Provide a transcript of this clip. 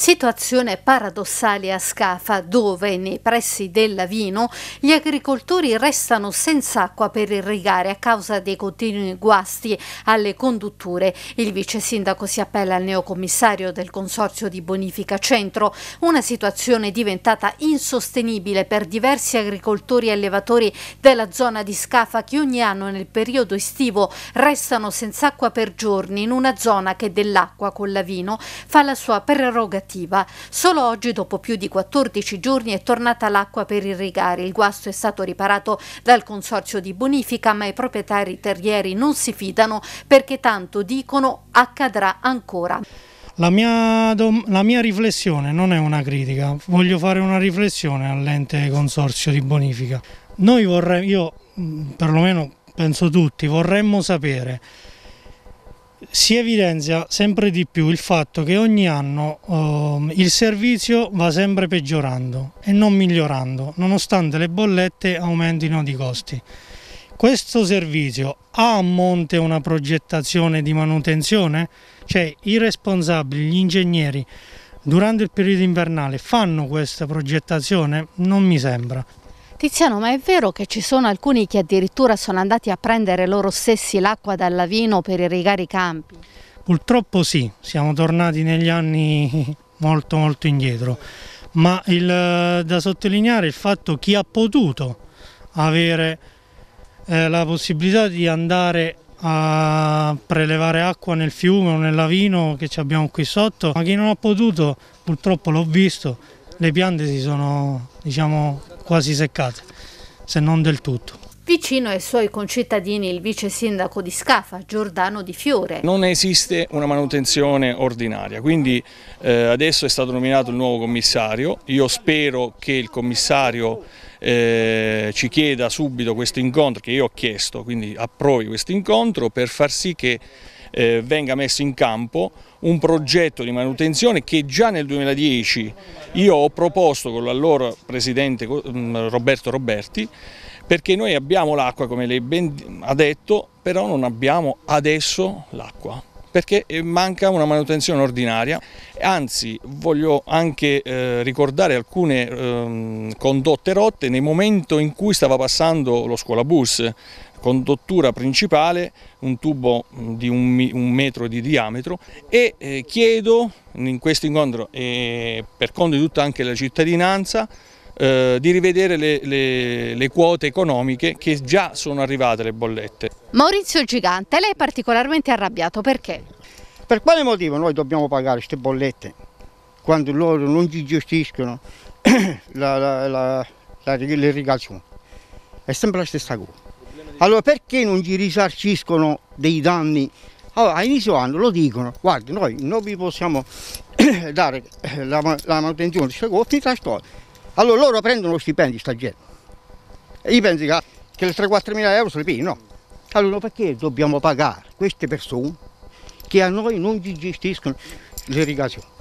Situazione paradossale a Scafa, dove nei pressi del Lavino gli agricoltori restano senza acqua per irrigare a causa dei continui guasti alle condutture. Il vice sindaco si appella al neocommissario del Consorzio di Bonifica Centro, una situazione diventata insostenibile per diversi agricoltori e allevatori della zona di Scafa che ogni anno nel periodo estivo restano senza acqua per giorni in una zona che dell'acqua con Lavino fa la sua prerogativa attiva. Solo oggi, dopo più di 14 giorni, è tornata l'acqua per irrigare. Il guasto è stato riparato dal consorzio di bonifica, ma i proprietari terrieri non si fidano perché tanto dicono accadrà ancora. La mia, la mia, riflessione non è una critica, voglio fare una riflessione all'ente consorzio di bonifica. Noi vorremmo, io perlomeno penso tutti, vorremmo sapere si evidenzia sempre di più il fatto che ogni anno eh, il servizio va sempre peggiorando e non migliorando, nonostante le bollette aumentino di costi. Questo servizio ha a monte una progettazione di manutenzione? Cioè i responsabili, gli ingegneri, durante il periodo invernale fanno questa progettazione? Non mi sembra. Tiziano, ma è vero che ci sono alcuni che addirittura sono andati a prendere loro stessi l'acqua dal lavino per irrigare i campi? Purtroppo sì, siamo tornati negli anni molto molto indietro, ma il, eh, da sottolineare il fatto che chi ha potuto avere eh, la possibilità di andare a prelevare acqua nel fiume o nel lavino che abbiamo qui sotto, ma chi non ha potuto, purtroppo l'ho visto, le piante si sono diciamo, quasi seccate, se non del tutto. Vicino ai suoi concittadini il vice sindaco di Scafa, Giordano Di Fiore. Non esiste una manutenzione ordinaria, quindi eh, adesso è stato nominato il nuovo commissario. Io spero che il commissario eh, ci chieda subito questo incontro che io ho chiesto, quindi approvi questo incontro per far sì che eh, venga messo in campo un progetto di manutenzione che già nel 2010 io ho proposto con l'allora presidente Roberto Roberti perché noi abbiamo l'acqua, come lei ben ha detto, però non abbiamo adesso l'acqua perché eh, manca una manutenzione ordinaria, anzi voglio anche eh, ricordare alcune eh, condotte rotte nel momento in cui stava passando lo scuolabus, condottura principale, un tubo mm, di un, un metro di diametro e eh, chiedo in questo incontro e eh, per conto di tutta anche la cittadinanza eh, di rivedere le, le, le quote economiche che già sono arrivate le bollette. Maurizio Gigante, lei è particolarmente arrabbiato perché? Per quale motivo noi dobbiamo pagare queste bollette quando loro non ci gestiscono la, la, la, la, l'irrigazione? È sempre la stessa cosa. Allora perché non ci risarciscono dei danni? Allora, a inizio anno lo dicono, guarda, noi non vi possiamo dare la, la manutenzione di queste cose, trasporti, allora loro prendono lo stipendio, sta gente. E io penso che, le 3-4 mila euro sono le pieni, no? Allora perché dobbiamo pagare queste persone che a noi non gestiscono l'irrigazione?